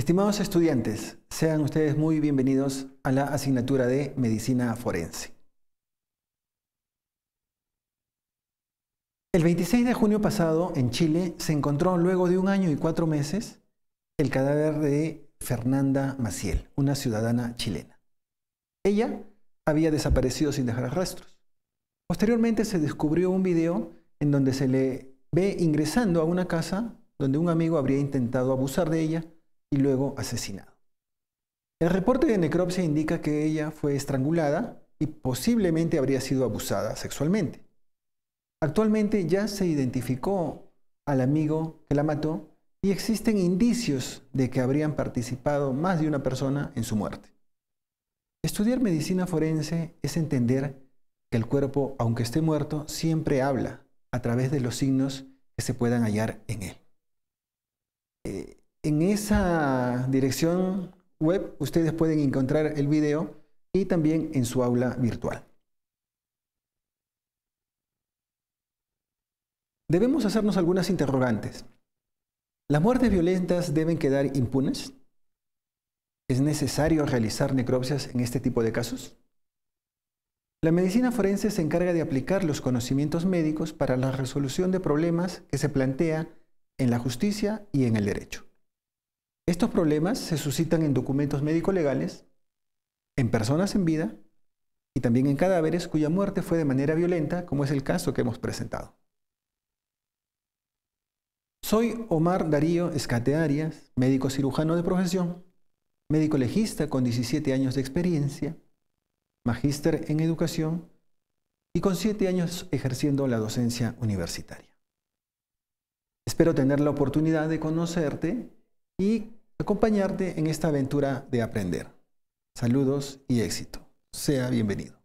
Estimados estudiantes, sean ustedes muy bienvenidos a la asignatura de Medicina Forense. El 26 de junio pasado, en Chile, se encontró, luego de un año y cuatro meses, el cadáver de Fernanda Maciel, una ciudadana chilena. Ella había desaparecido sin dejar rastros. Posteriormente se descubrió un video en donde se le ve ingresando a una casa donde un amigo habría intentado abusar de ella y luego asesinado. El reporte de necropsia indica que ella fue estrangulada y posiblemente habría sido abusada sexualmente. Actualmente ya se identificó al amigo que la mató y existen indicios de que habrían participado más de una persona en su muerte. Estudiar medicina forense es entender que el cuerpo, aunque esté muerto, siempre habla a través de los signos que se puedan hallar en él. Eh, en esa dirección web ustedes pueden encontrar el video y también en su aula virtual. Debemos hacernos algunas interrogantes. ¿Las muertes violentas deben quedar impunes? ¿Es necesario realizar necropsias en este tipo de casos? La medicina forense se encarga de aplicar los conocimientos médicos para la resolución de problemas que se plantea en la justicia y en el derecho. Estos problemas se suscitan en documentos médico-legales, en personas en vida y también en cadáveres cuya muerte fue de manera violenta, como es el caso que hemos presentado. Soy Omar Darío Escate Arias, médico cirujano de profesión, médico legista con 17 años de experiencia, magíster en educación y con 7 años ejerciendo la docencia universitaria. Espero tener la oportunidad de conocerte y acompañarte en esta aventura de aprender. Saludos y éxito. Sea bienvenido.